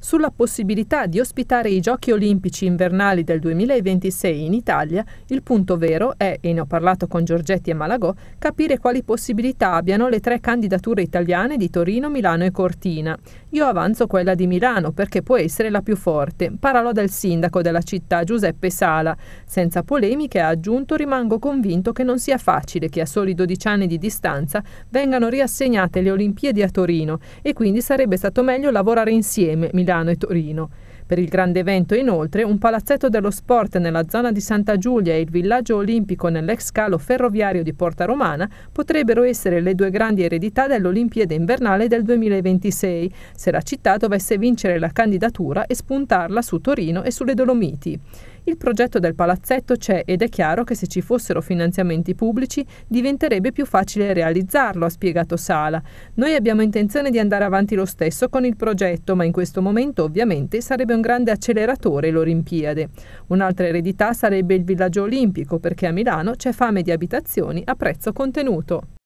sulla possibilità di ospitare i Giochi olimpici invernali del 2026 in Italia, il punto vero è, e ne ho parlato con Giorgetti e Malagò, capire quali possibilità abbiano le tre candidature italiane di Torino, Milano e Cortina. Io avanzo quella di Milano perché può essere la più forte, parlò del sindaco della città Giuseppe Sala. Senza polemiche ha aggiunto rimango convinto che non sia facile che a soli 12 anni di distanza vengano riassegnate le Olimpiadi a Torino e quindi sarebbe stato meglio lavorare insieme, Milano Milano e Torino per il grande evento, inoltre, un palazzetto dello sport nella zona di Santa Giulia e il villaggio olimpico nell'ex calo ferroviario di Porta Romana potrebbero essere le due grandi eredità dell'Olimpiade invernale del 2026, se la città dovesse vincere la candidatura e spuntarla su Torino e sulle Dolomiti. Il progetto del palazzetto c'è ed è chiaro che se ci fossero finanziamenti pubblici diventerebbe più facile realizzarlo, ha spiegato Sala. Noi abbiamo intenzione di andare avanti lo stesso con il progetto, ma in questo momento ovviamente sarebbe un un grande acceleratore l'Olimpiade. Un'altra eredità sarebbe il villaggio olimpico perché a Milano c'è fame di abitazioni a prezzo contenuto.